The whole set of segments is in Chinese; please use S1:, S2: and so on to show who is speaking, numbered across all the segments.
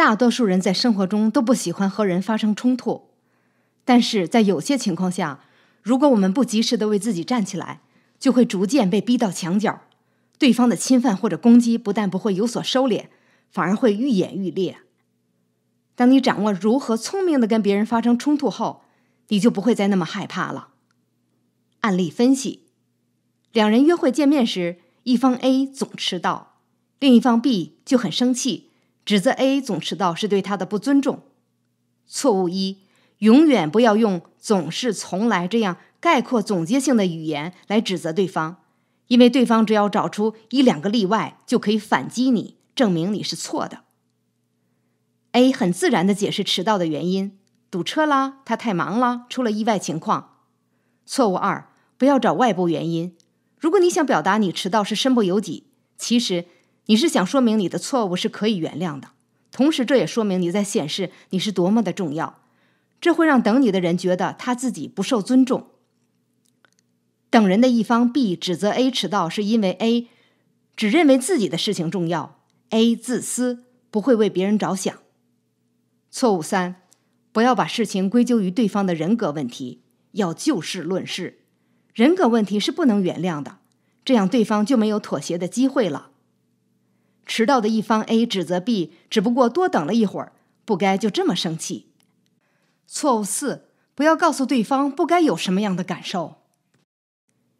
S1: 大多数人在生活中都不喜欢和人发生冲突，但是在有些情况下，如果我们不及时的为自己站起来，就会逐渐被逼到墙角。对方的侵犯或者攻击不但不会有所收敛，反而会愈演愈烈。当你掌握如何聪明的跟别人发生冲突后，你就不会再那么害怕了。案例分析：两人约会见面时，一方 A 总迟到，另一方 B 就很生气。指责 A 总迟到是对他的不尊重。错误一，永远不要用“总是”“从来”这样概括总结性的语言来指责对方，因为对方只要找出一两个例外就可以反击你，证明你是错的。A 很自然的解释迟到的原因：堵车啦，他太忙啦，出了意外情况。错误二，不要找外部原因。如果你想表达你迟到是身不由己，其实。你是想说明你的错误是可以原谅的，同时这也说明你在显示你是多么的重要。这会让等你的人觉得他自己不受尊重。等人的一方 B 指责 A 迟到是因为 A 只认为自己的事情重要，A 自私，不会为别人着想。错误三，不要把事情归咎于对方的人格问题，要就事论事。人格问题是不能原谅的，这样对方就没有妥协的机会了。迟到的一方 A 指责 B，只不过多等了一会儿，不该就这么生气。错误四，不要告诉对方不该有什么样的感受。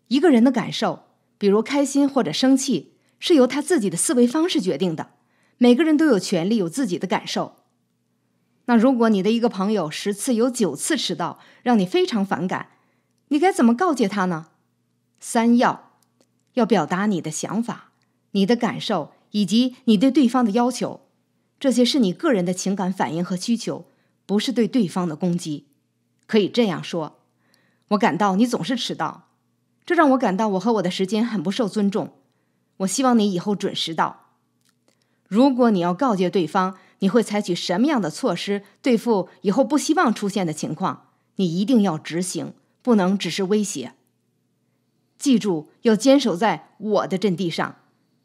S1: 一个人的感受，比如开心或者生气，是由他自己的思维方式决定的。每个人都有权利有自己的感受。那如果你的一个朋友十次有九次迟到，让你非常反感，你该怎么告诫他呢？三要，要表达你的想法，你的感受。以及你对对方的要求，这些是你个人的情感反应和需求，不是对对方的攻击。可以这样说：我感到你总是迟到，这让我感到我和我的时间很不受尊重。我希望你以后准时到。如果你要告诫对方，你会采取什么样的措施对付以后不希望出现的情况？你一定要执行，不能只是威胁。记住，要坚守在我的阵地上。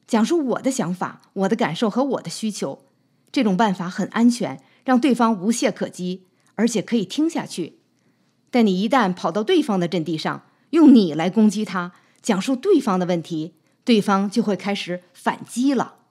S1: 讲述我的想法、我的感受和我的需求，这种办法很安全，让对方无懈可击，而且可以听下去。但你一旦跑到对方的阵地上，用你来攻击他，讲述对方的问题，对方就会开始反击了。